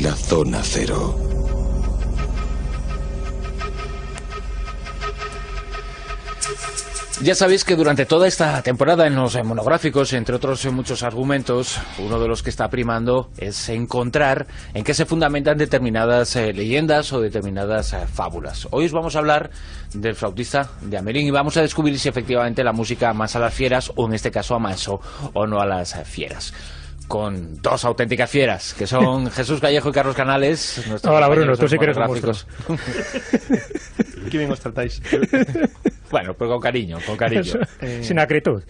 La zona cero. Ya sabéis que durante toda esta temporada en los monográficos, entre otros muchos argumentos, uno de los que está primando es encontrar en qué se fundamentan determinadas eh, leyendas o determinadas eh, fábulas. Hoy os vamos a hablar del flautista de Amelín y vamos a descubrir si efectivamente la música más a las fieras o en este caso amasó o no a las eh, fieras con dos auténticas fieras, que son Jesús Callejo y Carlos Canales. Hola Bruno, tú sí que eres gráficos. Qué bien os tratáis. Bueno, pues con cariño, con cariño. Eh, sin acritud.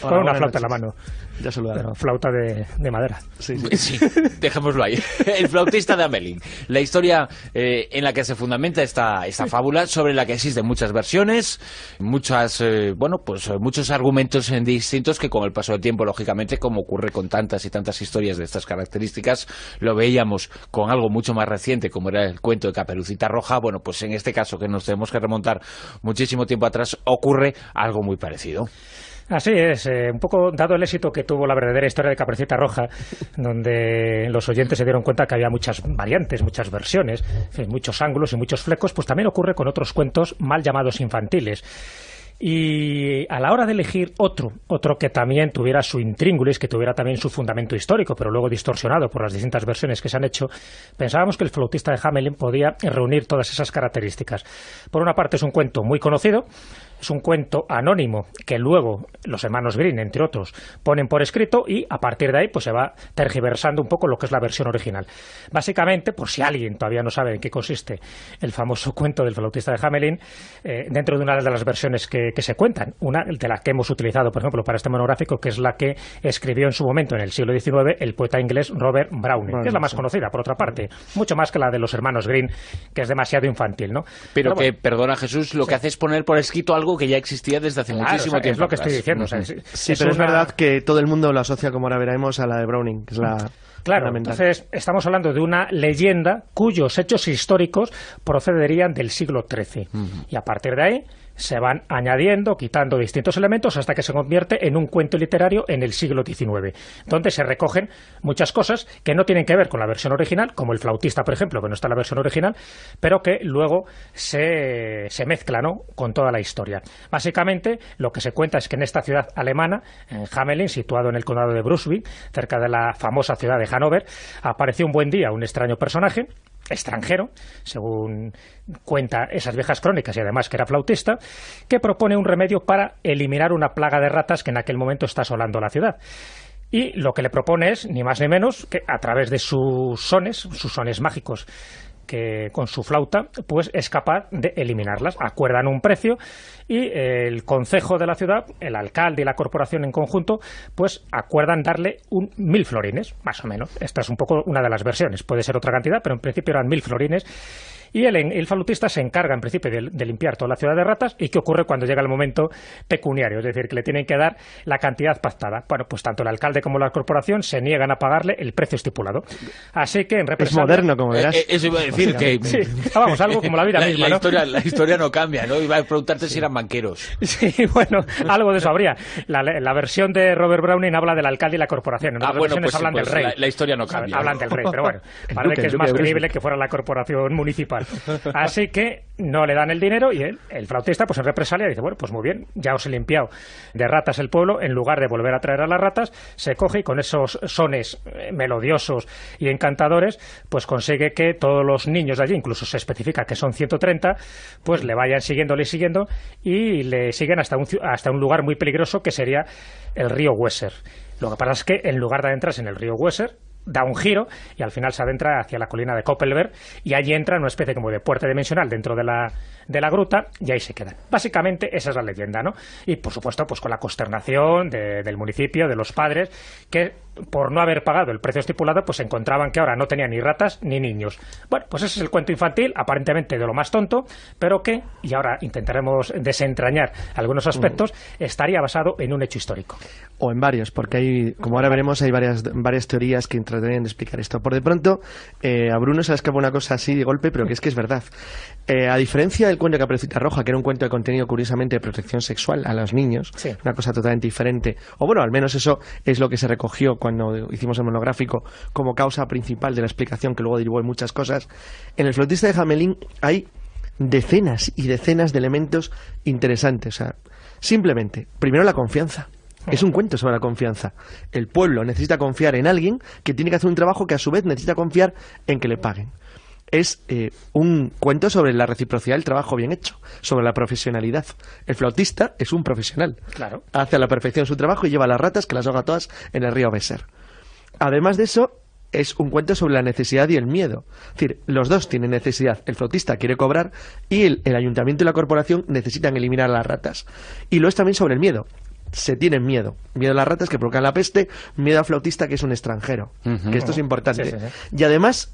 con una flauta en la mano. Ya eh, flauta de, madera. Sí, sí. dejémoslo ahí. El flautista de Amelin. La historia eh, en la que se fundamenta esta, esta fábula, sobre la que existen muchas versiones, muchas, bueno, pues muchos argumentos en distintos que con el paso del tiempo, lógicamente, como ocurre con tantas y tantas historias de estas características, lo veíamos con algo mucho más reciente, como era el cuento de Caperucita Roja. Bueno, pues en este caso que nos tenemos que remontar muchísimo tiempo atrás ocurre algo muy parecido. Así es, eh, un poco dado el éxito que tuvo la verdadera historia de Capricita Roja, donde los oyentes se dieron cuenta que había muchas variantes, muchas versiones, muchos ángulos y muchos flecos, pues también ocurre con otros cuentos mal llamados infantiles. Y a la hora de elegir otro, otro que también tuviera su intríngulis, que tuviera también su fundamento histórico, pero luego distorsionado por las distintas versiones que se han hecho, pensábamos que el flautista de Hamelin podía reunir todas esas características. Por una parte es un cuento muy conocido, es un cuento anónimo que luego los hermanos Green, entre otros, ponen por escrito y a partir de ahí pues se va tergiversando un poco lo que es la versión original. Básicamente, por si alguien todavía no sabe en qué consiste el famoso cuento del flautista de Hamelin, eh, dentro de una de las versiones que, se cuentan, una de las que hemos utilizado, por ejemplo, para este monográfico, que es la que escribió en su momento, en el siglo XIX, el poeta inglés Robert Browning, que es la más conocida, por otra parte, mucho más que la de los hermanos Green, que es demasiado infantil, ¿no? Pero, que, perdona Jesús, lo que hace es poner por escrito algo que ya existía desde hace muchísimo tiempo. Es lo que estoy diciendo. sí, pero es verdad que todo el mundo lo asocia, como ahora veremos, a la de Browning, que es la... Claro, entonces estamos hablando de una leyenda cuyos hechos históricos procederían del siglo XIII. Y a partir de ahí se van añadiendo, quitando distintos elementos hasta que se convierte en un cuento literario en el siglo XIX, donde se recogen muchas cosas que no tienen que ver con la versión original, como el flautista, por ejemplo, que no está en la versión original, pero que luego se, se mezcla ¿no? con toda la historia. Básicamente, lo que se cuenta es que en esta ciudad alemana, en Hamelin, situado en el condado de Brunswick, cerca de la famosa ciudad de Hamelin, Hanover, apareció un buen día un extraño personaje extranjero, según cuenta esas viejas crónicas y además que era flautista, que propone un remedio para eliminar una plaga de ratas que en aquel momento está asolando la ciudad. Y lo que le propone es, ni más ni menos, que a través de sus sones, sus sones mágicos, que con su flauta pues es capaz de eliminarlas. Acuerdan un precio y el concejo de la ciudad, el alcalde y la corporación en conjunto, pues acuerdan darle un mil florines, más o menos. Esta es un poco una de las versiones. Puede ser otra cantidad, pero en principio eran mil florines y el, el se encarga en principio de, limpiar toda la ciudad de ratas y qué ocurre cuando llega el momento pecuniario, es decir, que le tienen que dar la cantidad pactada. Bueno, pues tanto el alcalde como la corporación se niegan a pagarle el precio estipulado. Así que en represalia... Es moderno, como verás. Eh, eh, eso iba a decir que... Ah, algo como la vida Historia, la historia no cambia, ¿no? Iba a preguntarte si eran banqueros. Sí, bueno, algo de eso habría. La, la, versión de Robert Browning habla del alcalde y la corporación. En ah, pues hablan del pues rey. La, historia no cambia. Hablan del rey, pero bueno, parece que es más creíble que fuera la corporación municipal Así que no le dan el dinero y el flautista, pues en represalia dice, bueno, pues muy bien, ya os he limpiado de ratas el pueblo, en lugar de volver a traer a las ratas, se coge y con esos sones eh, melodiosos y encantadores, pues consigue que todos los niños de allí, incluso se especifica que son 130, pues le vayan siguiéndole y siguiendo y le siguen hasta un, hasta un lugar muy peligroso que sería el río Weser. Lo que pasa es que en lugar de adentrarse en el río Weser, da un giro y al final se adentra hacia la colina de Koppelberg y allí entra una especie como de puerta dimensional dentro de la, de la gruta y ahí se queda... Básicamente esa es la leyenda, ¿no? Y por supuesto, pues con la consternación de, del municipio, de los padres, que por no haber pagado el precio estipulado, pues encontraban que ahora no tenía ni ratas ni niños. Bueno, pues ese es el cuento infantil, aparentemente de lo más tonto, pero que, y ahora intentaremos desentrañar algunos aspectos, estaría basado en un hecho histórico. O en varios, porque hay, como ahora veremos, hay varias, varias teorías que intentarían explicar esto. Por de pronto, eh, a Bruno se le escapa una cosa así de golpe, pero que es que es verdad. Eh, a diferencia del cuento de Caperucita Roja, que era un cuento de contenido curiosamente de protección sexual a los niños, una cosa totalmente diferente, o bueno, al menos eso es lo que se recogió cuando hicimos el monográfico como causa principal de la explicación que luego derivó en muchas cosas, en el flotista de Hamelin hay decenas y decenas de elementos interesantes. O sea, simplemente, primero la confianza. Es un cuento sobre la confianza. El pueblo necesita confiar en alguien que tiene que hacer un trabajo que a su vez necesita confiar en que le paguen es eh, un cuento sobre la reciprocidad del trabajo bien hecho, sobre la profesionalidad. El flautista es un profesional. Claro. Hace a la perfección su trabajo y lleva las ratas que las haga todas en el río Besser. Además de eso, es un cuento sobre la necesidad y el miedo. Es decir, los dos tienen necesidad. El flautista quiere cobrar y el, ayuntamiento y la corporación necesitan eliminar las ratas. Y lo es también sobre el miedo se tienen miedo. Miedo a las ratas que provocan la peste, miedo al flautista que es un extranjero. Que esto es importante. Y además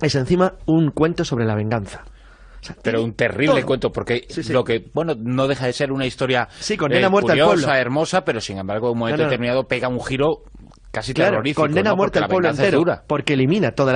es encima un cuento sobre la venganza. pero un terrible cuento, porque lo que, bueno, no deja de ser una historia sí, con eh, muerte curiosa, hermosa, pero sin embargo, en un momento determinado pega un giro Casi claro, condena a muerte al pueblo entero, porque elimina toda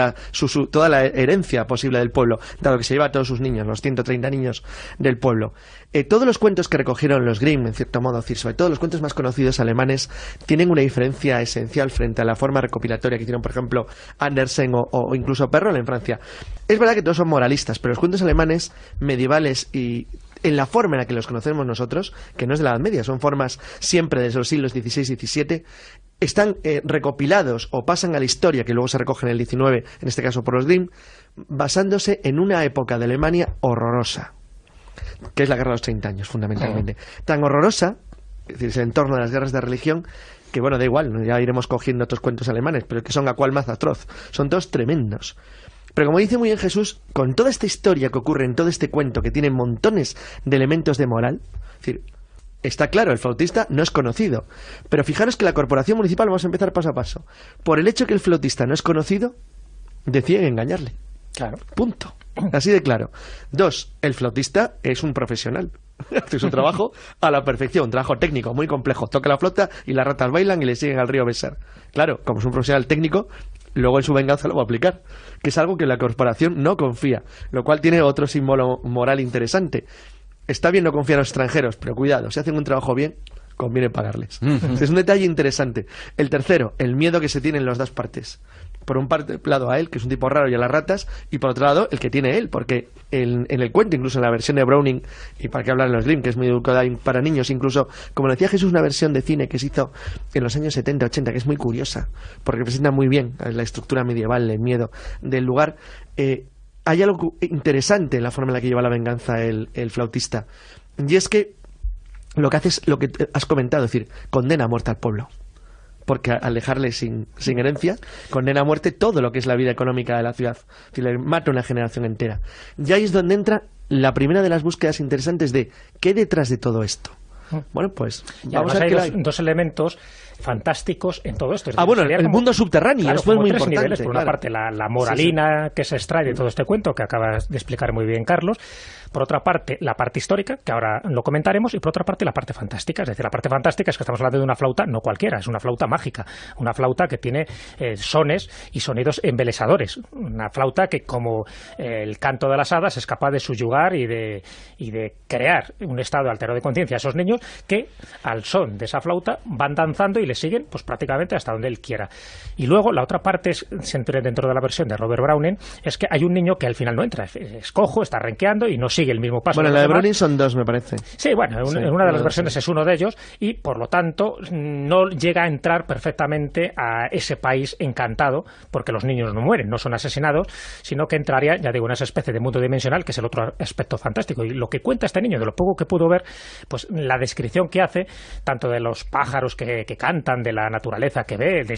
la, herencia posible del pueblo, dado que se lleva a todos sus niños, los 130 niños del pueblo. Eh, todos los cuentos que recogieron los Grimm, en cierto modo, decir, sobre todos los cuentos más conocidos alemanes, tienen una diferencia esencial frente a la forma recopilatoria que hicieron, por ejemplo, Andersen o, o incluso Perrol en Francia. Es verdad que todos son moralistas, pero los cuentos alemanes medievales y en la forma en la que los conocemos nosotros, que no es de la Edad Media, son formas siempre de los siglos XVI y XVII, están eh, recopilados o pasan a la historia, que luego se recoge en el XIX, en este caso por los Grimm, basándose en una época de Alemania horrorosa, que es la Guerra de los Treinta años, fundamentalmente. Ah. Tan horrorosa, es decir, es el entorno de las guerras de religión, que bueno, da igual, ya iremos cogiendo otros cuentos alemanes, pero que son a cual más atroz. Son dos tremendos. Pero como dice muy bien Jesús, con toda esta historia que ocurre en todo este cuento, que tiene montones de elementos de moral, decir, está claro, el flautista no es conocido. Pero fijaros que la corporación municipal, vamos a empezar paso a paso, por el hecho que el flautista no es conocido, deciden engañarle. Claro. Punto. Así de claro. Dos, el flautista es un profesional. Hace su trabajo a la perfección, un trabajo técnico muy complejo. Toca la flota y las ratas bailan y le siguen al río besar. Claro, como es un profesional técnico, luego en su venganza lo va a aplicar, que es algo que la corporación no confía, lo cual tiene otro símbolo moral interesante. Está bien no confiar a los extranjeros, pero cuidado, si hacen un trabajo bien, conviene pagarles. es un detalle interesante. El tercero, el miedo que se tiene en las dos partes. Por un lado a él, que es un tipo raro, y a las ratas, y por otro lado, el que tiene él, porque en, el cuento, incluso en la versión de Browning, y para qué hablar en los Grimm, que es muy educada para niños, incluso, como decía Jesús, una versión de cine que se hizo en los años 70, 80, que es muy curiosa, porque presenta muy bien la estructura medieval, el miedo del lugar. Eh, hay algo interesante en la forma en la que lleva la venganza el flautista, y es que lo que hace es lo que has comentado, es decir, condena a muerte al pueblo. Porque al dejarle sin, herencia, condena a muerte todo lo que es la vida económica de la ciudad. Si le mata una generación entera. Y ahí es donde entra la primera de las búsquedas interesantes de qué detrás de todo esto. Mm. Bueno, pues vamos a dos elementos fantásticos en todo esto. ah, bueno, el mundo subterráneo, claro, muy niveles. Por una parte, la, moralina que se extrae de mm. todo este cuento, que acabas de explicar muy bien, Carlos. Por otra parte, la parte histórica, que ahora lo comentaremos. Y por otra parte, la parte fantástica. Es decir, la parte fantástica es que estamos hablando de una flauta, no cualquiera, es una flauta mágica. Una flauta que tiene eh, sones y sonidos embelesadores. Una flauta que, como eh, el canto de las hadas, es capaz de subyugar y de, y de crear un estado alterado de conciencia a esos niños que, al son de esa flauta, van danzando y le siguen pues prácticamente hasta donde él quiera. Y luego la otra parte es, dentro de la versión de Robert Browning es que hay un niño que al final no entra, es cojo, está renqueando y no sigue el mismo paso. Bueno, la de Browning son dos, me parece. Sí, bueno, en una de las versiones es uno de ellos y por lo tanto no llega a entrar perfectamente a ese país encantado porque los niños no mueren, no son asesinados, sino que entraría, ya digo, en esa especie de mundo dimensional que es el otro aspecto fantástico. Y lo que cuenta este niño, de lo poco que pudo ver, pues la descripción que hace, tanto de los pájaros que, que cantan, de la naturaleza que ve, de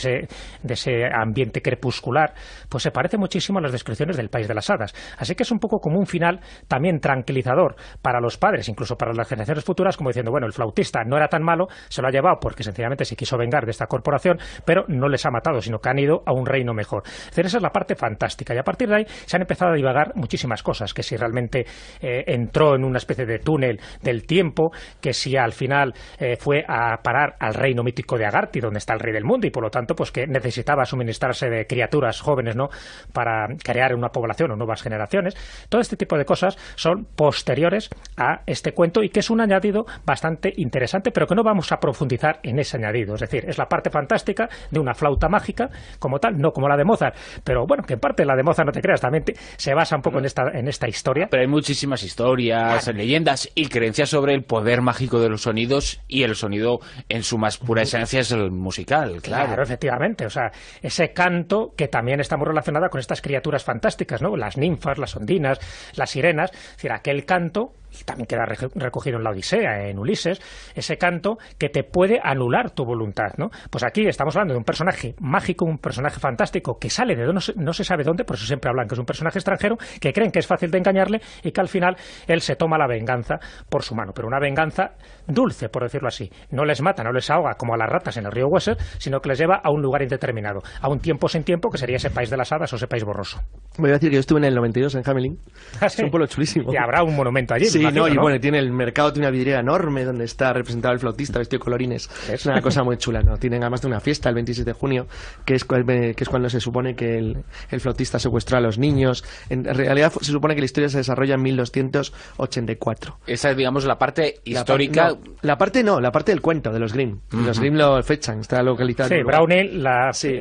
ese, ambiente crepuscular, pues se parece muchísimo a las descripciones del País de las Hadas. Así que es un poco como un final también tranquilizador para los padres, incluso para las generaciones futuras, como diciendo, bueno, el flautista no era tan malo, se lo ha llevado porque sencillamente se quiso vengar de esta corporación, pero no les ha matado, sino que han ido a un reino mejor. esa es la parte fantástica. Y a partir de ahí se han empezado a divagar muchísimas cosas, que si realmente eh, entró en una especie de túnel del tiempo, que si al final eh, fue a parar al reino mítico de Agarty, donde está el rey del mundo, y por lo tanto, pues que necesitaba suministrarse de criaturas jóvenes, ¿no? Para crear una población o nuevas generaciones. Todo este tipo de cosas son posteriores a este cuento y que es un añadido bastante interesante, pero que no vamos a profundizar en ese añadido. Es decir, es la parte fantástica de una flauta mágica como tal, no como la de Mozart, pero bueno, que en parte la de Mozart, no te creas, también se basa un poco en esta, en esta historia. Pero hay muchísimas historias, leyendas y creencias sobre el poder mágico de los sonidos y el sonido en su más pura esencia es el musical, claro. Claro, efectivamente. O sea, ese canto que también está muy relacionado con estas criaturas fantásticas, ¿no? Las ninfas, las ondinas, las sirenas. Es decir, aquel canto y también queda recogido en la Odisea, en Ulises, ese canto que te puede anular tu voluntad, ¿no? Pues aquí estamos hablando de un personaje mágico, un personaje fantástico que sale de no se, no se sabe dónde, por eso siempre hablan que es un personaje extranjero, que creen que es fácil de engañarle y que al final él se toma la venganza por su mano, pero una venganza dulce, por decirlo así. No les mata, no les ahoga como a las ratas en el río Weser, sino que les lleva a un lugar indeterminado, a un tiempo sin tiempo que sería ese país de las hadas o ese país borroso. Voy a decir que yo estuve en el 92 en Hamelin. Ah, es un pueblo chulísimo. Y habrá un monumento allí y bueno, tiene el mercado, tiene una vidriera enorme donde está representado el flautista vestido de colorines. Es una cosa muy chula, ¿no? Tienen además de una fiesta el 27 de junio, que es, eh, que es cuando se supone que el, el flautista secuestra a los niños. En realidad se supone que la historia se desarrolla en 1284. Esa es, digamos, la parte histórica. La, parte no, la parte del cuento de los Grimm. Los Grimm lo fechan, está localizado. Sí, Brownell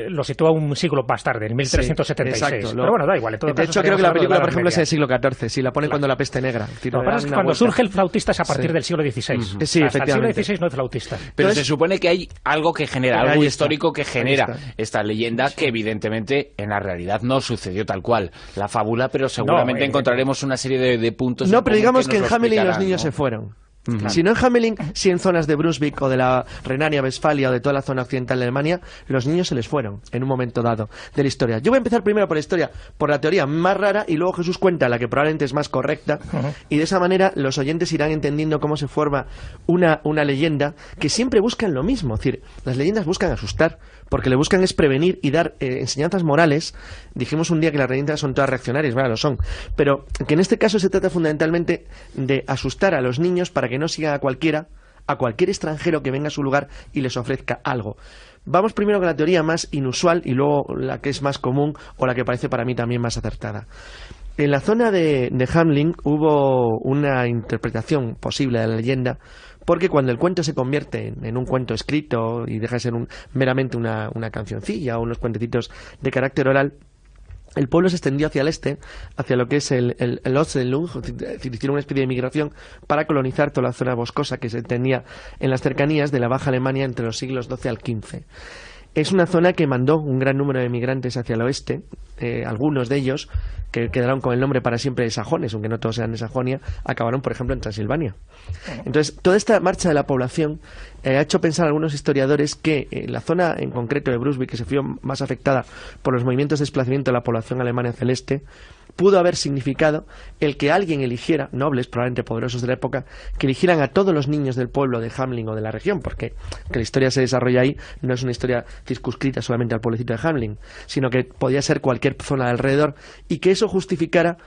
lo sitúa un siglo más tarde, en 1376. Pero bueno, da igual. de hecho, creo que la película, por ejemplo, es del siglo XIV, si la pone cuando la peste negra cuando surge el flautista es a partir del siglo XVI. sí, Hasta efectivamente. el siglo XVI no hay flautista. Pero se supone que hay algo que genera, algo histórico que genera esta leyenda que evidentemente en la realidad no sucedió tal cual. La fábula, pero seguramente eh, encontraremos una serie de, puntos. No, pero digamos que, en en Hamelin los niños se fueron. Si no en Hamelin, si en zonas de Brunswick o de la Renania-Westfalia o de toda la zona occidental de Alemania, los niños se les fueron en un momento dado de la historia. Yo voy a empezar primero por la historia, por la teoría más rara y luego Jesús cuenta la que probablemente es más correcta y de esa manera los oyentes irán entendiendo cómo se forma una, una leyenda que siempre buscan lo mismo. Es decir, las leyendas buscan asustar, porque le buscan es prevenir y dar eh, enseñanzas morales. Dijimos un día que las herramientas son todas reaccionarias, bueno, lo son, pero que en este caso se trata fundamentalmente de asustar a los niños para que no sigan a cualquiera, a cualquier extranjero que venga a su lugar y les ofrezca algo. Vamos primero con la teoría más inusual y luego la que es más común o la que parece para mí también más acertada. En la zona de, de hubo una interpretación posible de la leyenda porque cuando el cuento se convierte en, un cuento escrito y deja de ser meramente una, cancioncilla o unos cuentecitos de carácter oral, el pueblo se extendió hacia el este, hacia lo que es el, el, es decir, hicieron una especie de migración para colonizar toda la zona boscosa que se tenía en las cercanías de la Baja Alemania entre los siglos XII al XV. Es una zona que mandó un gran número de migrantes hacia el oeste, eh, algunos de ellos, que quedaron con el nombre para siempre de sajones, aunque no todos eran de Sajonia, acabaron, por ejemplo, en Transilvania. Entonces, toda esta marcha de la población eh, ha hecho pensar a algunos historiadores que eh, la zona en concreto de Brusby que se vio más afectada por los movimientos de desplazamiento de la población alemana hacia el este, pudo haber significado el que alguien eligiera, nobles probablemente poderosos de la época, que eligieran a todos los niños del pueblo de Hamling o de la región, porque que la historia se desarrolla ahí no es una historia circunscrita solamente al pueblecito de Hamling sino que podía ser cualquier zona alrededor y que eso justificara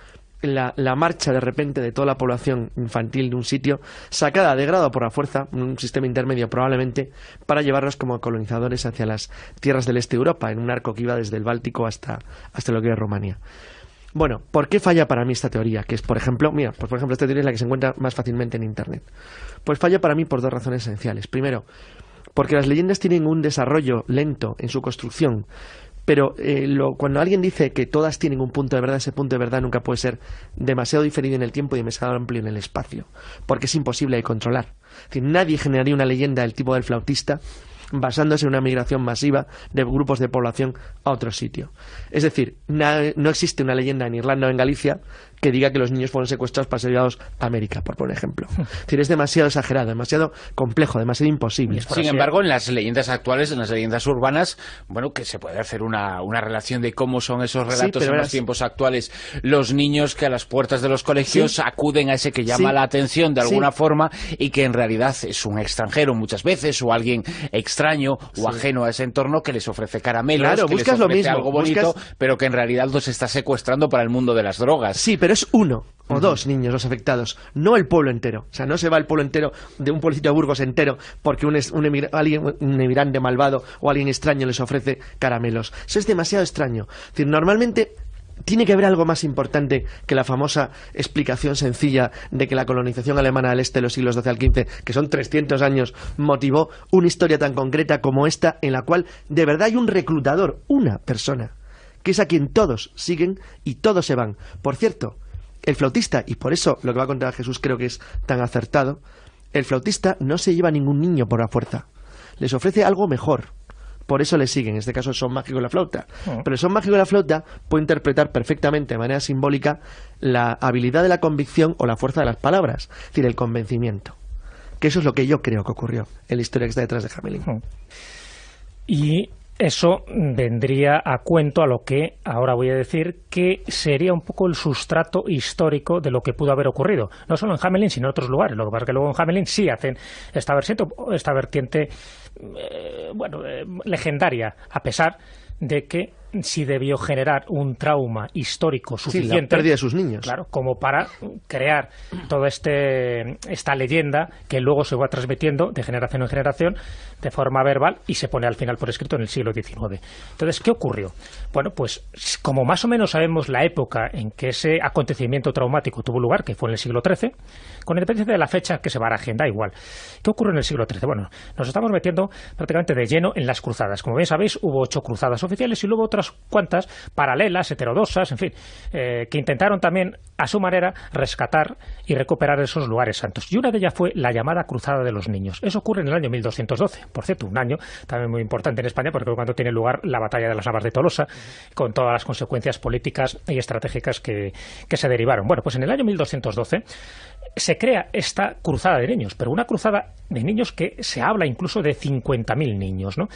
la, marcha de repente de toda la población infantil de un sitio, sacada de grado por la fuerza, un sistema intermedio probablemente, para llevarlos como colonizadores hacia las tierras del este de Europa, en un arco que iba desde el Báltico hasta, hasta lo que es Rumanía. Bueno, ¿por qué falla para mí esta teoría? Que es, por ejemplo, mira, pues por ejemplo, esta teoría es la que se encuentra más fácilmente en Internet. Pues falla para mí por dos razones esenciales. Primero, porque las leyendas tienen un desarrollo lento en su construcción, pero eh, cuando alguien dice que todas tienen un punto de verdad, ese punto de verdad nunca puede ser demasiado diferido en el tiempo y demasiado amplio en el espacio, porque es imposible de controlar. nadie generaría una leyenda del tipo del flautista basándose en una migración masiva de grupos de población a otro sitio. Es decir, no existe una leyenda en Irlanda o en Galicia que diga que los niños fueron secuestrados para ser llevados a América, por, ejemplo. Es demasiado exagerado, demasiado complejo, demasiado imposible. Sin embargo, en las leyendas actuales, en las leyendas urbanas, bueno, que se puede hacer una, relación de cómo son esos relatos en los tiempos actuales. Los niños que a las puertas de los colegios acuden a ese que llama la atención de alguna forma y que en realidad es un extranjero muchas veces o alguien extraño o ajeno a ese entorno que les ofrece caramelos, claro, algo bonito, pero que en realidad los está secuestrando para el mundo de las drogas. Sí, pero es uno o dos niños los afectados, no el pueblo entero. O sea, no se va el pueblo entero de un pueblito de Burgos entero porque un, es, un, alguien, un malvado o alguien extraño les ofrece caramelos. Eso es demasiado extraño. decir, normalmente tiene que haber algo más importante que la famosa explicación sencilla de que la colonización alemana del este de los siglos XII al XV, que son 300 años, motivó una historia tan concreta como esta, en la cual de verdad hay un reclutador, una persona, que es a quien todos siguen y todos se van. Por cierto, el flautista, y por eso lo que va a contar Jesús creo que es tan acertado, el flautista no se lleva a ningún niño por la fuerza, les ofrece algo mejor. Por eso le siguen, en este caso son mágico de la flauta. Ah. Pero el son mágico de la flauta puede interpretar perfectamente, de manera simbólica, la habilidad de la convicción o la fuerza de las palabras, es decir, el convencimiento. Que eso es lo que yo creo que ocurrió en la historia que está detrás de Hamelin. Ah. Y eso vendría a cuento a lo que ahora voy a decir que sería un poco el sustrato histórico de lo que pudo haber ocurrido, no solo en Hamelin, sino en otros lugares. Lo que pasa es que luego en Hamelin sí hacen esta vertiente, esta vertiente eh, bueno, eh, legendaria, a pesar de que si debió generar un trauma histórico suficiente. Sí, la de sus niños. Claro, como para crear toda este, esta leyenda que luego se va transmitiendo de generación en generación de forma verbal y se pone al final por escrito en el siglo XIX. Entonces, ¿qué ocurrió? Bueno, pues como más o menos sabemos la época en que ese acontecimiento traumático tuvo lugar, que fue en el siglo XIII, con independencia de la fecha que se va la agenda, igual. ¿Qué ocurre en el siglo XIII? Bueno, nos estamos metiendo prácticamente de lleno en las cruzadas. Como bien sabéis, hubo ocho cruzadas oficiales y luego otras cuantas paralelas, heterodosas, en fin, eh, que intentaron también, a su manera, rescatar y recuperar esos lugares santos. Y una de ellas fue la llamada Cruzada de los Niños. Eso ocurre en el año 1212, por cierto, un año también muy importante en España, porque cuando tiene lugar la batalla de las Navas de Tolosa, con todas las consecuencias políticas y estratégicas que, que se derivaron. Bueno, pues en el año 1212 se crea esta cruzada de niños, pero una cruzada de niños que se habla incluso de 50.000 niños, ¿no?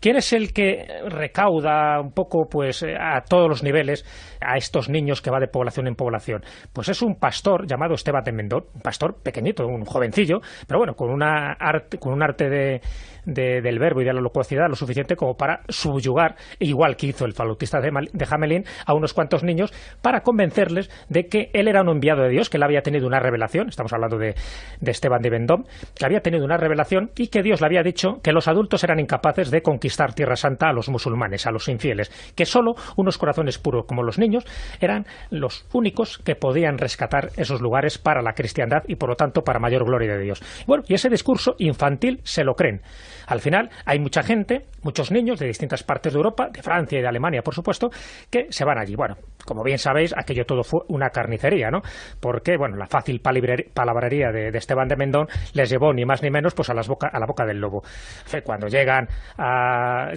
¿Quién es el que recauda un poco pues eh, a todos los niveles a estos niños que va de población en población? Pues es un pastor llamado Esteban de Mendón, un pastor pequeñito, un jovencillo, pero bueno, con, una arte, con un arte de, del verbo y de la locuacidad lo suficiente como para subyugar, igual que hizo el falutista de, de Hamelin, a unos cuantos niños para convencerles de que él era un enviado de Dios, que él había tenido una revelación, estamos hablando de, de Esteban de Mendón, que había tenido de una revelación y que Dios le había dicho que los adultos eran incapaces de conquistar Tierra Santa a los musulmanes, a los infieles, que solo unos corazones puros como los niños eran los únicos que podían rescatar esos lugares para la cristiandad y por lo tanto para mayor gloria de Dios. Bueno, y ese discurso infantil se lo creen. Al final hay mucha gente, muchos niños de distintas partes de Europa, de Francia y de Alemania, por supuesto, que se van allí. Bueno, como bien sabéis, aquello todo fue una carnicería, ¿no? Porque, bueno, la fácil palabrería de, Esteban de Mendón les llevó ni más ni menos pues a, las a la boca del lobo. Cuando llegan, a,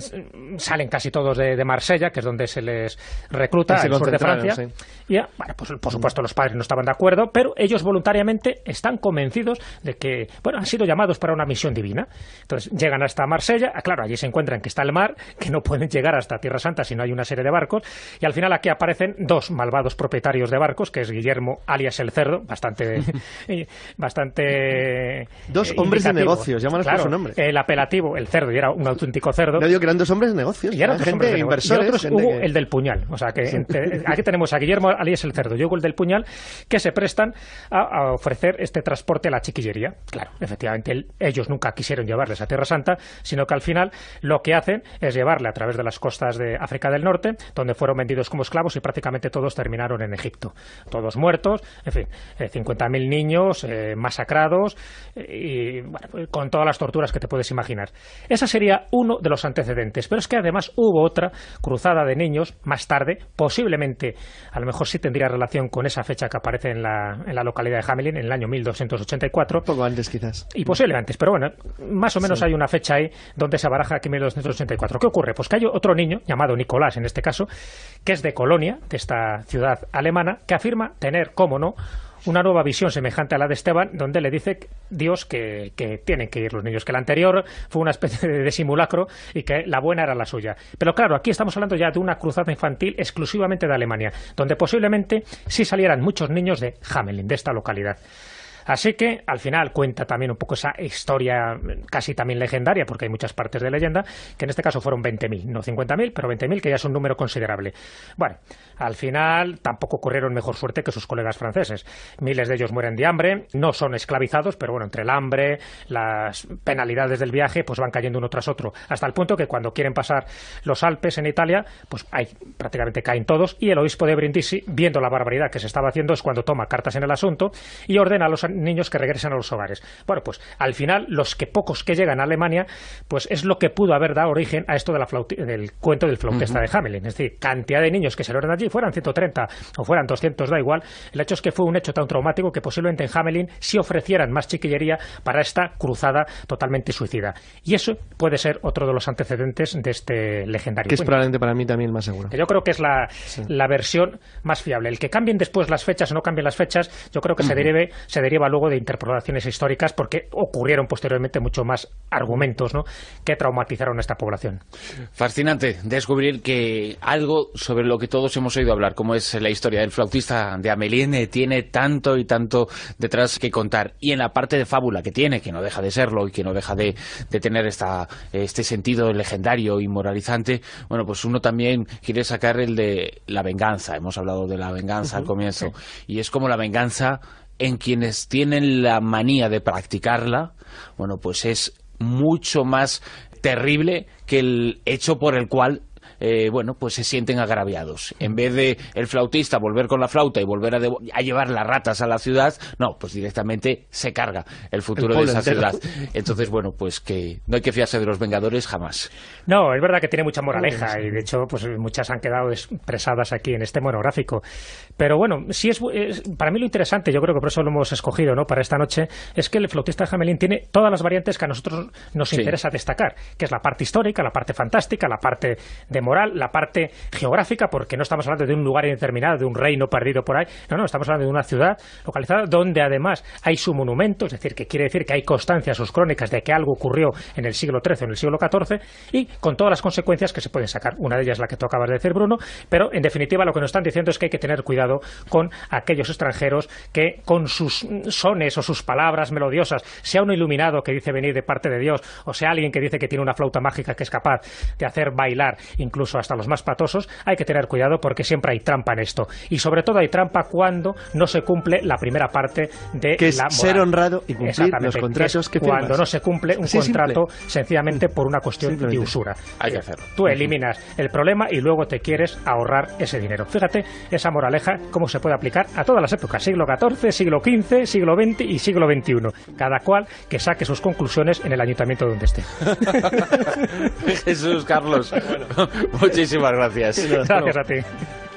salen casi todos de, Marsella, que es donde se les recluta, al sur de Francia. Y, bueno, pues por supuesto los padres no estaban de acuerdo, pero ellos voluntariamente están convencidos de que, bueno, han sido llamados para una misión divina. Entonces llegan hasta Marsella, ah, claro, allí se encuentran que está el mar, que no pueden llegar hasta Tierra Santa si no hay una serie de barcos, y al final aquí aparecen dos malvados propietarios de barcos, que es Guillermo alias el Cerdo, bastante... bastante dos eh, hombres de negocios, llámanos por su nombre. El apelativo, el cerdo, y era un auténtico cerdo. No digo que eran dos hombres de negocios. Y eran gente de inversores. hubo el del puñal. O sea, que aquí tenemos a Guillermo alias el Cerdo, y yo el del puñal, que se prestan a, ofrecer este transporte a la chiquillería. Claro, efectivamente, ellos nunca quisieron llevarles a Tierra Santa, sino que al final lo que hacen es llevarle a través de las costas de África del Norte, donde fueron vendidos como esclavos y prácticamente todos terminaron en Egipto. Todos muertos, en fin, 50.000 eh, niños eh, masacrados eh, y pues, con todas las torturas que te puedes imaginar. Ese sería uno de los antecedentes, pero es que además hubo otra cruzada de niños más tarde, posiblemente, a lo mejor sí tendría relación con esa fecha que aparece en la, localidad de Hamelin, en el año 1284. Poco antes quizás. Y posiblemente antes, pero bueno, más o menos hay una fecha ahí donde se baraja que 1284. ¿Qué ocurre? Pues que hay otro niño, llamado Nicolás en este caso, que es de Colonia, esta ciudad alemana, que afirma tener, cómo no, una nueva visión semejante a la de Esteban, donde le dice Dios que, que, tienen que ir los niños, que la anterior fue una especie de simulacro y que la buena era la suya. Pero claro, aquí estamos hablando ya de una cruzada infantil exclusivamente de Alemania, donde posiblemente sí salieran muchos niños de Hamelin, de esta localidad. Así que al final cuenta también un poco esa historia casi también legendaria, porque hay muchas partes de leyenda, que en este caso fueron 20.000, no 50.000, pero 20.000, que ya es un número considerable. Bueno, al final tampoco ocurrieron mejor suerte que sus colegas franceses. Miles de ellos mueren de hambre, no son esclavizados, pero bueno, entre el hambre, las penalidades del viaje, pues van cayendo uno tras otro, hasta el punto que cuando quieren pasar los Alpes en Italia, pues hay, prácticamente caen todos, y el obispo de Brindisi, viendo la barbaridad que se estaba haciendo, es cuando toma cartas en el asunto y ordena a los niños que regresan a los hogares. Bueno, pues al final los que pocos que llegan a Alemania, pues es lo que pudo haber dado origen a esto del cuento del flautista de Hamelin. Es decir, cantidad de niños que se logran allí, fueran 130 o fueran 200, da igual. El hecho es que fue un hecho tan traumático que posiblemente en Hamelin sí ofrecieran más chiquillería para esta cruzada totalmente suicida. Y eso puede ser otro de los antecedentes de este legendario. Que es probablemente para mí también más seguro. yo creo que es la, versión más fiable. El que cambien después las fechas o no cambien las fechas, yo creo que se derive, se deriva luego de interpolaciones históricas porque ocurrieron posteriormente mucho más argumentos ¿no? que traumatizaron a esta población. Fascinante descubrir que algo sobre lo que todos hemos oído hablar, como es la historia del flautista de Amelien, tiene tanto y tanto detrás que contar. Y en la parte de fábula que tiene, que no deja de serlo y que no deja de, tener esta, este sentido legendario y moralizante, bueno, pues uno también quiere sacar el de la venganza. Hemos hablado de la venganza al comienzo. Y es como la venganza en quienes tienen la manía de practicarla, bueno, pues es mucho más terrible que el hecho por el cual eh, bueno, pues se sienten agraviados. En vez de el flautista volver con la flauta y volver a, llevar las ratas a la ciudad, no, pues directamente se carga el futuro de esa ciudad. Entonces, bueno, pues que no hay que fiarse de los Vengadores jamás. No, es verdad que tiene mucha moraleja y de hecho, pues muchas han quedado expresadas aquí en este monográfico. Pero bueno, sí es, para mí lo interesante, yo creo que por eso lo hemos escogido, ¿no? Para esta noche es que el flautista de Jamelín tiene todas las variantes que a nosotros nos interesa destacar, que es la parte histórica, la parte fantástica, la parte de la parte geográfica, porque no estamos hablando de un lugar indeterminado, de un reino perdido por ahí, no, no, estamos hablando de una ciudad localizada donde además hay su monumento, es decir, que quiere decir que hay constancias sus crónicas de que algo ocurrió en el siglo XIII, en el siglo XIV, y con todas las consecuencias que se pueden sacar. Una de ellas es la que tú acabas de decir, Bruno, pero en definitiva lo que nos están diciendo es que hay que tener cuidado con aquellos extranjeros que con sus sones o sus palabras melodiosas, sea un iluminado que dice venir de parte de Dios, o sea alguien que dice que tiene una flauta mágica que es capaz de hacer bailar incluso incluso hasta los más patosos, hay que tener cuidado porque siempre hay trampa en esto. Y sobre todo hay trampa cuando no se cumple la primera parte de que ser honrado y cumplir los contratos que, Cuando no se cumple un contrato sencillamente por una cuestión de usura. Hay que hacerlo. Tú eliminas el problema y luego te quieres ahorrar ese dinero. Fíjate esa moraleja cómo se puede aplicar a todas las épocas, siglo XIV, siglo XV, siglo XX y siglo XXI. Cada cual que saque sus conclusiones en el ayuntamiento donde esté. Jesús Carlos, Muchísimas gracias. gracias a ti.